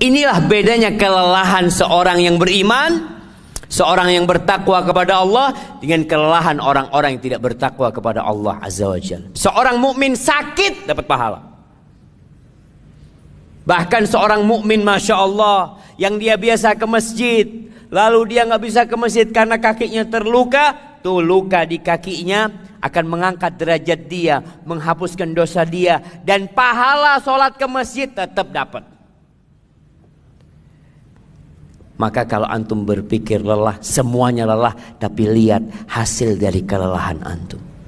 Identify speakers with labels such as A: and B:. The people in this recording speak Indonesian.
A: Inilah bedanya kelelahan seorang yang beriman, seorang yang bertakwa kepada Allah dengan kelelahan orang-orang yang tidak bertakwa kepada Allah Azza wa Jalla. Seorang mukmin sakit dapat pahala. Bahkan seorang mukmin masya Allah yang dia biasa ke masjid, lalu dia nggak bisa ke masjid karena kakinya terluka, tuh luka di kakinya akan mengangkat derajat dia, menghapuskan dosa dia, dan pahala sholat ke masjid tetap dapat. Maka kalau antum berpikir lelah, semuanya lelah, tapi lihat hasil dari kelelahan antum.